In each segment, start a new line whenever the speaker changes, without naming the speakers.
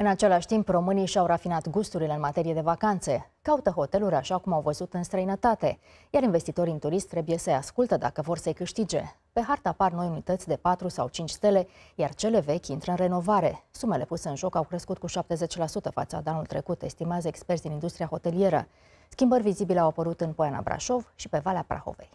În același timp, românii și-au rafinat gusturile în materie de vacanțe. Caută hoteluri așa cum au văzut în străinătate, iar investitorii în turist trebuie să-i ascultă dacă vor să-i câștige. Pe hartă apar noi unități de 4 sau 5 stele, iar cele vechi intră în renovare. Sumele puse în joc au crescut cu 70% față de anul trecut, estimează experți din industria hotelieră. Schimbări vizibile au apărut în Poiana Brașov și pe Valea Prahovei.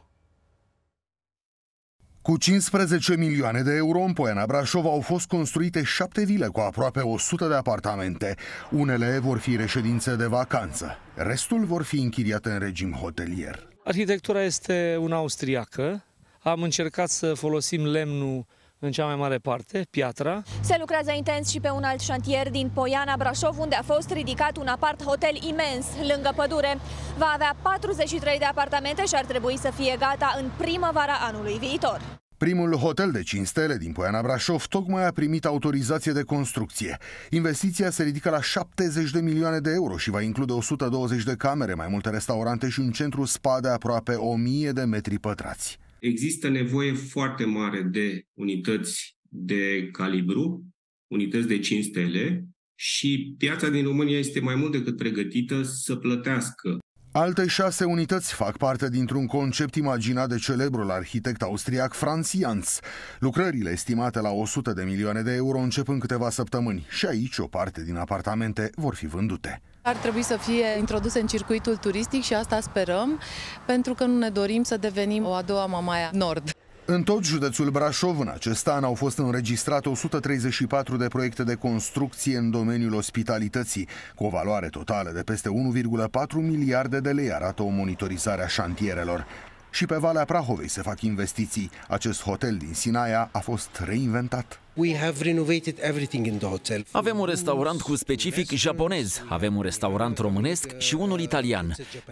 Cu 15 milioane de euro în Poiana Brașov au fost construite șapte vile cu aproape 100 de apartamente. Unele vor fi reședințe de vacanță, restul vor fi închiriate în regim hotelier. Arhitectura este una austriacă. Am încercat să folosim lemnul în cea mai mare parte, piatra.
Se lucrează intens și pe un alt șantier din Poiana, Brașov, unde a fost ridicat un apart hotel imens, lângă pădure. Va avea 43 de apartamente și ar trebui să fie gata în primăvara anului viitor.
Primul hotel de 5 stele din Poiana Brașov tocmai a primit autorizație de construcție. Investiția se ridică la 70 de milioane de euro și va include 120 de camere, mai multe restaurante și un centru spa de aproape 1000 de metri pătrați. Există nevoie foarte mare de unități de calibru, unități de 5 stele și piața din România este mai mult decât pregătită să plătească Alte șase unități fac parte dintr-un concept imaginat de celebrul arhitect austriac Franz Jans. Lucrările estimate la 100 de milioane de euro încep în câteva săptămâni și aici o parte din apartamente vor fi vândute. Ar trebui să fie introduse în circuitul turistic și asta sperăm, pentru că nu ne dorim să devenim o a doua Mamaia Nord. În tot județul Brașov, în acest an, au fost înregistrate 134 de proiecte de construcție în domeniul ospitalității, cu o valoare totală de peste 1,4 miliarde de lei, arată o monitorizare a șantierelor. Și pe Valea Prahovei se fac investiții. Acest hotel din Sinaia a fost reinventat. We have renovated everything in the hotel. Avem un restaurant cu specific japonez, avem un restaurant românesc și unul italian.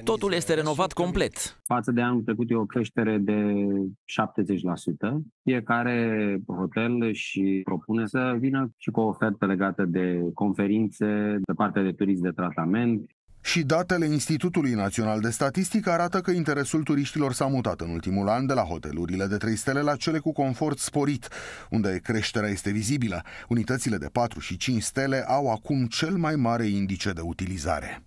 Totul este renovat complet. Față de anul trecut e o creștere de 70%. Fiecare hotel și propune să vină și cu o ofertă legată de conferințe, de partea de turism de tratament, și datele Institutului Național de Statistică arată că interesul turiștilor s-a mutat în ultimul an de la hotelurile de 3 stele la cele cu confort sporit, unde creșterea este vizibilă. Unitățile de 4 și 5 stele au acum cel mai mare indice de utilizare.